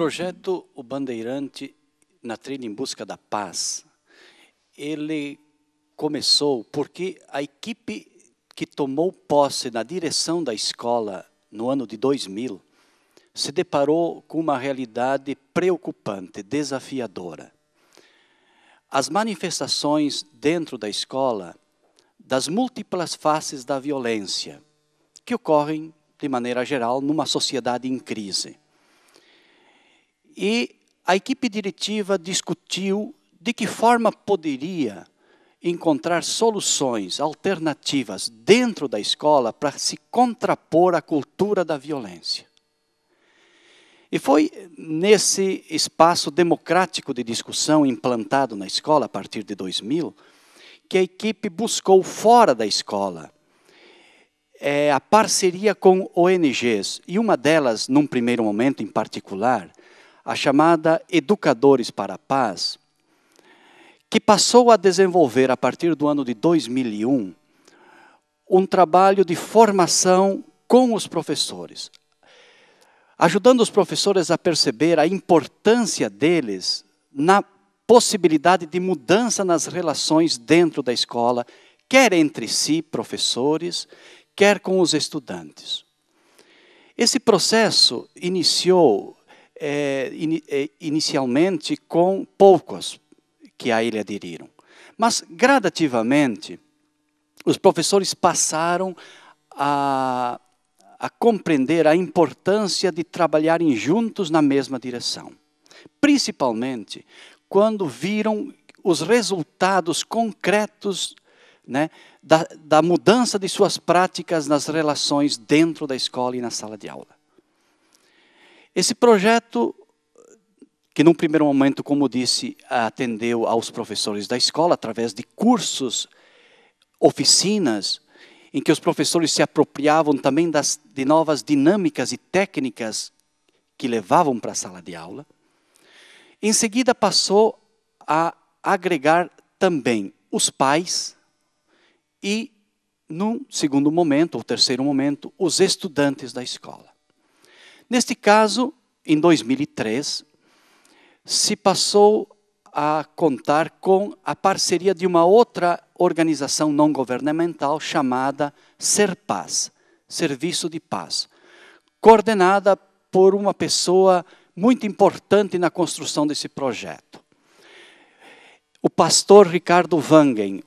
projeto O Bandeirante na Trilha em Busca da Paz, ele começou porque a equipe que tomou posse na direção da escola no ano de 2000 se deparou com uma realidade preocupante, desafiadora. As manifestações dentro da escola das múltiplas faces da violência que ocorrem, de maneira geral, numa sociedade em crise e a equipe diretiva discutiu de que forma poderia encontrar soluções alternativas dentro da escola para se contrapor à cultura da violência. E foi nesse espaço democrático de discussão implantado na escola a partir de 2000 que a equipe buscou fora da escola é, a parceria com ONGs, e uma delas, num primeiro momento em particular, a chamada Educadores para a Paz, que passou a desenvolver, a partir do ano de 2001, um trabalho de formação com os professores, ajudando os professores a perceber a importância deles na possibilidade de mudança nas relações dentro da escola, quer entre si, professores, quer com os estudantes. Esse processo iniciou é, in, é, inicialmente com poucos que a ele aderiram. Mas, gradativamente, os professores passaram a, a compreender a importância de trabalharem juntos na mesma direção. Principalmente quando viram os resultados concretos né, da, da mudança de suas práticas nas relações dentro da escola e na sala de aula. Esse projeto, que num primeiro momento, como disse, atendeu aos professores da escola através de cursos, oficinas, em que os professores se apropriavam também das, de novas dinâmicas e técnicas que levavam para a sala de aula. Em seguida, passou a agregar também os pais e, num segundo momento, ou terceiro momento, os estudantes da escola. Neste caso, em 2003, se passou a contar com a parceria de uma outra organização não governamental chamada Serpaz, Serviço de Paz, coordenada por uma pessoa muito importante na construção desse projeto. O pastor Ricardo Wangen,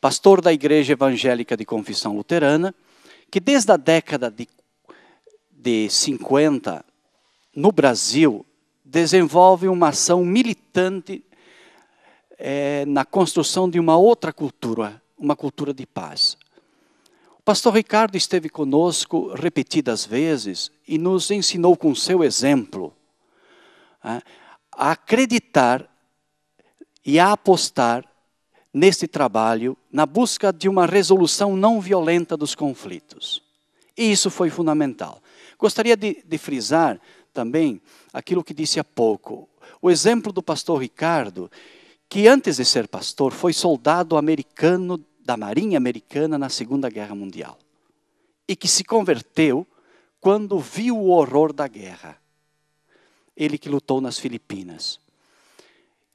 pastor da Igreja Evangélica de Confissão Luterana, que desde a década de de 50, no Brasil, desenvolve uma ação militante é, na construção de uma outra cultura, uma cultura de paz. O pastor Ricardo esteve conosco repetidas vezes e nos ensinou com seu exemplo né, a acreditar e a apostar neste trabalho na busca de uma resolução não violenta dos conflitos. E isso foi fundamental. Gostaria de, de frisar também aquilo que disse há pouco. O exemplo do pastor Ricardo, que antes de ser pastor foi soldado americano da Marinha Americana na Segunda Guerra Mundial e que se converteu quando viu o horror da guerra. Ele que lutou nas Filipinas.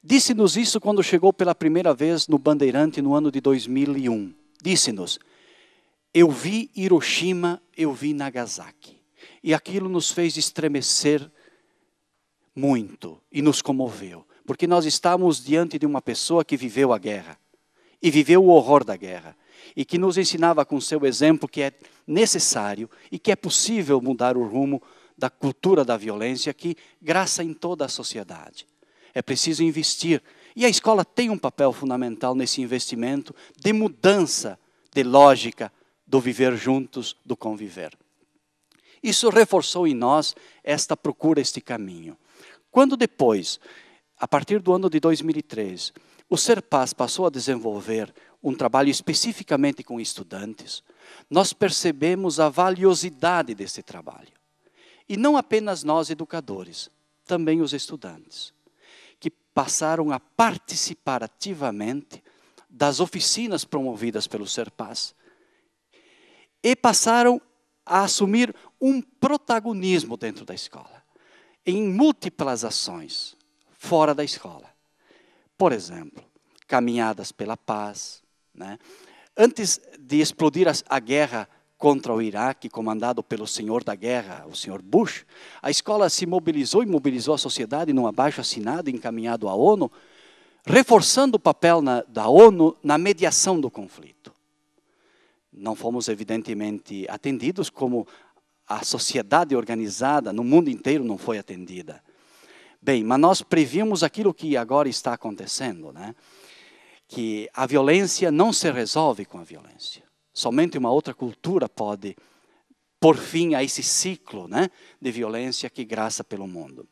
Disse-nos isso quando chegou pela primeira vez no Bandeirante no ano de 2001. Disse-nos: Eu vi Hiroshima, eu vi Nagasaki. E aquilo nos fez estremecer muito e nos comoveu, porque nós estávamos diante de uma pessoa que viveu a guerra e viveu o horror da guerra e que nos ensinava com seu exemplo que é necessário e que é possível mudar o rumo da cultura da violência que graça em toda a sociedade. É preciso investir e a escola tem um papel fundamental nesse investimento de mudança de lógica do viver juntos, do conviver. Isso reforçou em nós esta procura, este caminho. Quando depois, a partir do ano de 2003, o Serpaz passou a desenvolver um trabalho especificamente com estudantes, nós percebemos a valiosidade desse trabalho. E não apenas nós, educadores, também os estudantes, que passaram a participar ativamente das oficinas promovidas pelo Serpaz e passaram a assumir um protagonismo dentro da escola, em múltiplas ações fora da escola. Por exemplo, caminhadas pela paz. Né? Antes de explodir a, guerra contra o Iraque, comandado pelo senhor da guerra, o senhor Bush, a escola se mobilizou e mobilizou a sociedade num abaixo assinado encaminhado à ONU, reforçando o papel na, da ONU na mediação do conflito. Não fomos, evidentemente, atendidos como a sociedade organizada no mundo inteiro não foi atendida. Bem, mas nós previmos aquilo que agora está acontecendo, né? Que a violência não se resolve com a violência. Somente uma outra cultura pode por fim a esse ciclo, né, de violência que graça pelo mundo.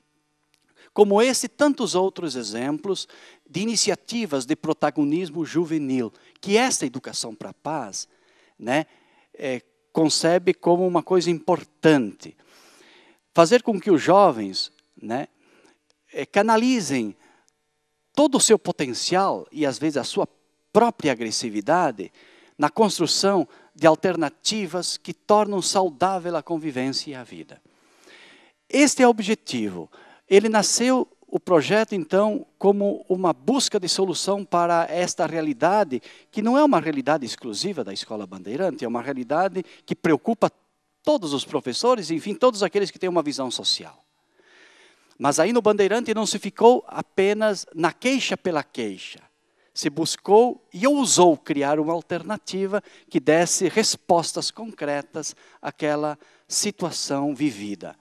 Como esse, tantos outros exemplos de iniciativas de protagonismo juvenil que esta educação para a paz, né, é, concebe como uma coisa importante. Fazer com que os jovens né, eh, canalizem todo o seu potencial e às vezes a sua própria agressividade na construção de alternativas que tornam saudável a convivência e a vida. Este é o objetivo. Ele nasceu o projeto, então, como uma busca de solução para esta realidade, que não é uma realidade exclusiva da escola bandeirante, é uma realidade que preocupa todos os professores, enfim, todos aqueles que têm uma visão social. Mas aí no Bandeirante não se ficou apenas na queixa pela queixa. Se buscou e ousou criar uma alternativa que desse respostas concretas àquela situação vivida.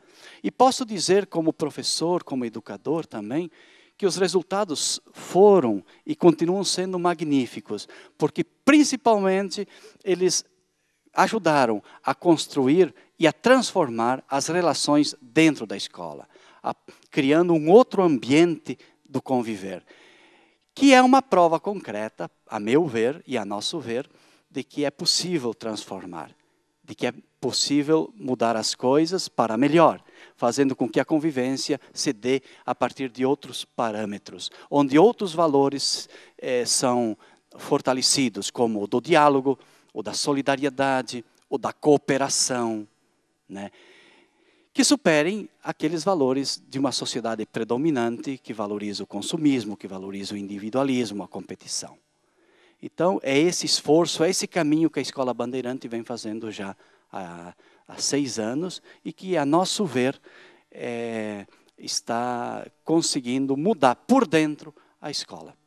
E posso dizer, como professor, como educador também, que os resultados foram e continuam sendo magníficos, porque principalmente eles ajudaram a construir e a transformar as relações dentro da escola, a, criando um outro ambiente do conviver, que é uma prova concreta, a meu ver e a nosso ver, de que é possível transformar de que é possível mudar as coisas para melhor, fazendo com que a convivência se dê a partir de outros parâmetros, onde outros valores eh, são fortalecidos, como o do diálogo, o da solidariedade, o da cooperação, né? que superem aqueles valores de uma sociedade predominante que valoriza o consumismo, que valoriza o individualismo, a competição. Então, é esse esforço, é esse caminho que a Escola Bandeirante vem fazendo já há, há seis anos e que, a nosso ver, é, está conseguindo mudar por dentro a escola.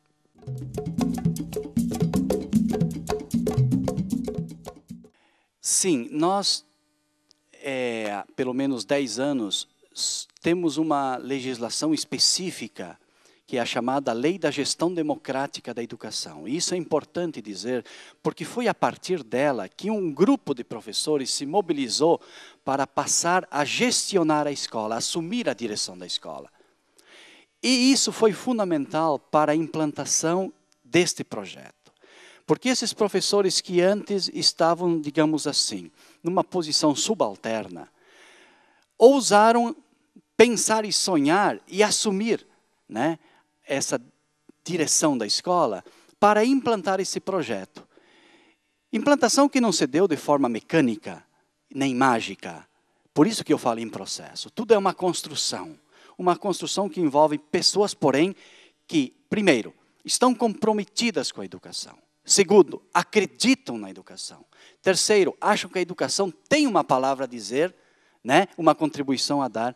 Sim, nós, é, há pelo menos 10 anos, temos uma legislação específica que é a chamada Lei da Gestão Democrática da Educação. E isso é importante dizer, porque foi a partir dela que um grupo de professores se mobilizou para passar a gestionar a escola, assumir a direção da escola. E isso foi fundamental para a implantação deste projeto. Porque esses professores que antes estavam, digamos assim, numa posição subalterna, ousaram pensar e sonhar e assumir, né? essa direção da escola para implantar esse projeto. Implantação que não se deu de forma mecânica, nem mágica. Por isso que eu falo em processo. Tudo é uma construção. Uma construção que envolve pessoas, porém, que, primeiro, estão comprometidas com a educação. Segundo, acreditam na educação. Terceiro, acham que a educação tem uma palavra a dizer, né, uma contribuição a dar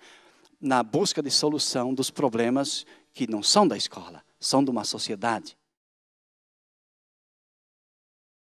na busca de solução dos problemas que não são da escola, são de uma sociedade